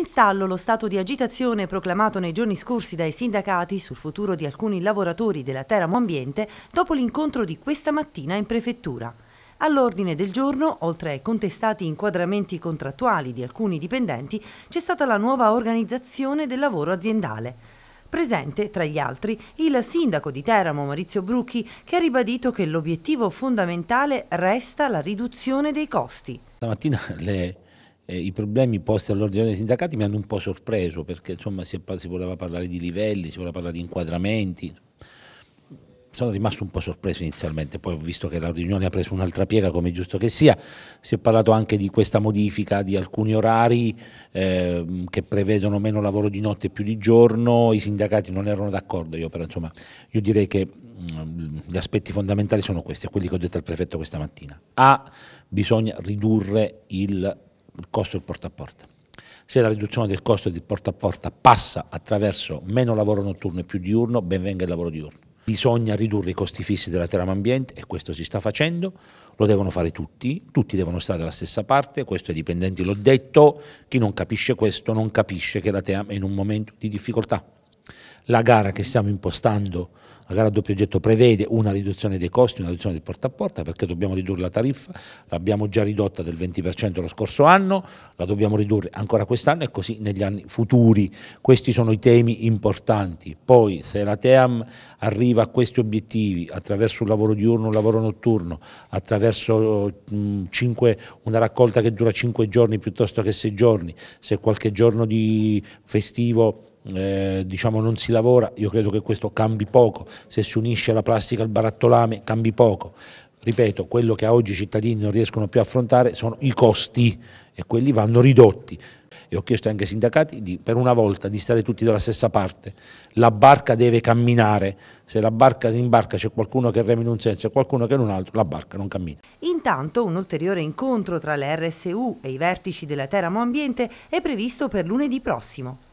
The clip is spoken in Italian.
installo lo stato di agitazione proclamato nei giorni scorsi dai sindacati sul futuro di alcuni lavoratori della Teramo Ambiente dopo l'incontro di questa mattina in prefettura. All'ordine del giorno, oltre ai contestati inquadramenti contrattuali di alcuni dipendenti, c'è stata la nuova organizzazione del lavoro aziendale. Presente, tra gli altri, il sindaco di Teramo Maurizio Brucchi che ha ribadito che l'obiettivo fondamentale resta la riduzione dei costi. Stamattina le eh, i problemi posti all'ordine dei sindacati mi hanno un po' sorpreso perché insomma si, si voleva parlare di livelli, si voleva parlare di inquadramenti. Sono rimasto un po' sorpreso inizialmente, poi ho visto che la riunione ha preso un'altra piega come giusto che sia, si è parlato anche di questa modifica di alcuni orari eh, che prevedono meno lavoro di notte e più di giorno, i sindacati non erano d'accordo io, però insomma io direi che mm, gli aspetti fondamentali sono questi, quelli che ho detto al prefetto questa mattina. A, bisogna ridurre il il costo del porta a porta. Se la riduzione del costo del porta a porta passa attraverso meno lavoro notturno e più diurno, ben venga il lavoro diurno. Bisogna ridurre i costi fissi della Terama Ambiente e questo si sta facendo, lo devono fare tutti, tutti devono stare dalla stessa parte, questo ai dipendenti l'ho detto, chi non capisce questo non capisce che la Terama è in un momento di difficoltà. La gara che stiamo impostando, la gara a doppio oggetto, prevede una riduzione dei costi, una riduzione del porta a porta, perché dobbiamo ridurre la tariffa, l'abbiamo già ridotta del 20% lo scorso anno, la dobbiamo ridurre ancora quest'anno e così negli anni futuri. Questi sono i temi importanti. Poi se la TEAM arriva a questi obiettivi attraverso un lavoro diurno, un lavoro notturno, attraverso mh, cinque, una raccolta che dura 5 giorni piuttosto che 6 giorni, se qualche giorno di festivo eh, diciamo non si lavora, io credo che questo cambi poco, se si unisce la plastica al barattolame cambi poco, ripeto, quello che oggi i cittadini non riescono più a affrontare sono i costi e quelli vanno ridotti. E ho chiesto anche ai sindacati di, per una volta di stare tutti dalla stessa parte. La barca deve camminare, se la barca in barca c'è qualcuno che rema in un senso e qualcuno che in un altro, la barca non cammina. Intanto un ulteriore incontro tra le RSU e i vertici della Teramo Ambiente è previsto per lunedì prossimo.